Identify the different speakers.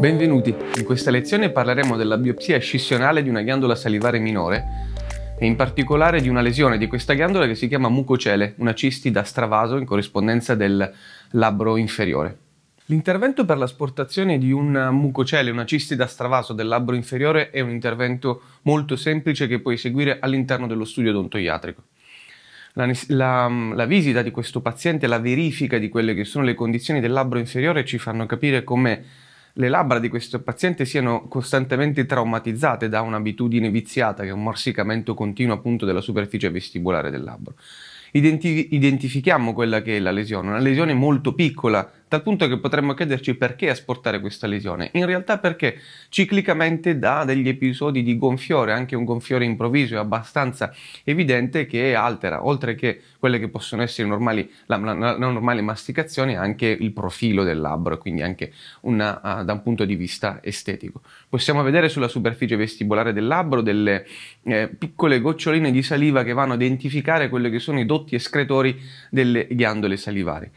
Speaker 1: Benvenuti, in questa lezione parleremo della biopsia scissionale di una ghiandola salivare minore e in particolare di una lesione di questa ghiandola che si chiama mucocele, una cisti da stravaso in corrispondenza del labbro inferiore. L'intervento per l'asportazione di un mucocele, una cisti da stravaso del labbro inferiore è un intervento molto semplice che puoi seguire all'interno dello studio odontoiatrico. La, la, la, visita di questo paziente, la verifica di quelle che sono le condizioni del labbro inferiore ci fanno capire come le labbra di questo paziente siano costantemente traumatizzate da un'abitudine viziata che è un morsicamento continuo appunto della superficie vestibolare del labbro. Identi- identifichiamo quella che è la lesione, una lesione molto piccola tal punto che potremmo chiederci perché asportare questa lesione. In realtà perché ciclicamente dà degli episodi di gonfiore, anche un gonfiore improvviso, e abbastanza evidente che altera, oltre che quelle che possono essere normali, la, la, la normale masticazione, anche il profilo del labbro, quindi anche una, uh, da un punto di vista estetico. Possiamo vedere sulla superficie vestibolare del labbro delle eh, piccole goccioline di saliva che vanno a identificare quelli che sono i dotti escretori delle ghiandole salivari.